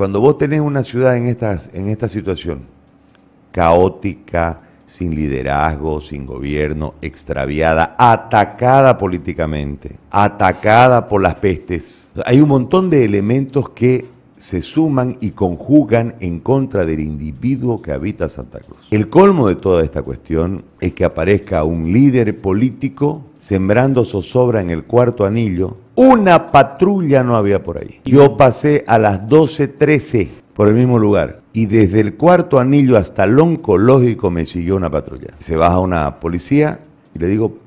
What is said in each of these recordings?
Cuando vos tenés una ciudad en, en esta situación, caótica, sin liderazgo, sin gobierno, extraviada, atacada políticamente, atacada por las pestes, hay un montón de elementos que se suman y conjugan en contra del individuo que habita Santa Cruz. El colmo de toda esta cuestión es que aparezca un líder político sembrando zozobra en el cuarto anillo una patrulla no había por ahí. Yo pasé a las 12.13 por el mismo lugar. Y desde el cuarto anillo hasta el oncológico me siguió una patrulla. Se baja una policía y le digo,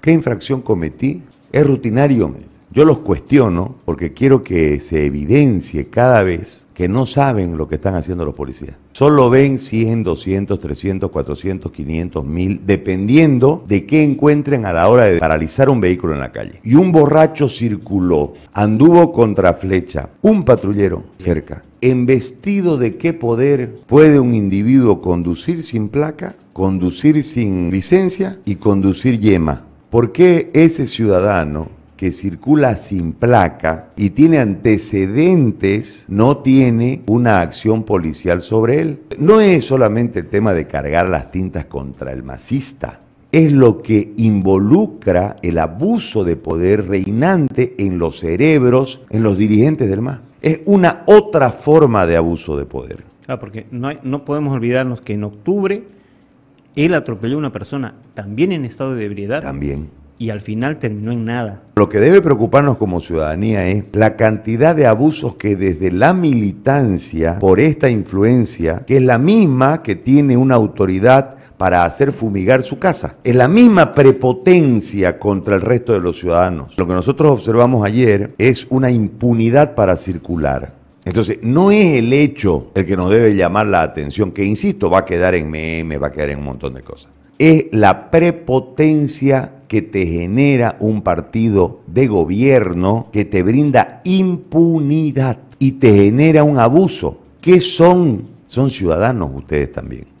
¿qué infracción cometí? Es rutinario, me dice. Yo los cuestiono porque quiero que se evidencie cada vez que no saben lo que están haciendo los policías. Solo ven 100, 200, 300, 400, 500, 1000, dependiendo de qué encuentren a la hora de paralizar un vehículo en la calle. Y un borracho circuló, anduvo contra flecha, un patrullero cerca. vestido de qué poder puede un individuo conducir sin placa, conducir sin licencia y conducir yema? ¿Por qué ese ciudadano que circula sin placa y tiene antecedentes, no tiene una acción policial sobre él. No es solamente el tema de cargar las tintas contra el masista, es lo que involucra el abuso de poder reinante en los cerebros, en los dirigentes del MAS. Es una otra forma de abuso de poder. Claro, ah, porque no, no podemos olvidarnos que en octubre él atropelló a una persona también en estado de ebriedad. También y al final terminó en nada. Lo que debe preocuparnos como ciudadanía es la cantidad de abusos que desde la militancia, por esta influencia, que es la misma que tiene una autoridad para hacer fumigar su casa. Es la misma prepotencia contra el resto de los ciudadanos. Lo que nosotros observamos ayer es una impunidad para circular. Entonces, no es el hecho el que nos debe llamar la atención, que insisto, va a quedar en meme, va a quedar en un montón de cosas. Es la prepotencia que te genera un partido de gobierno que te brinda impunidad y te genera un abuso. ¿Qué son? Son ciudadanos ustedes también.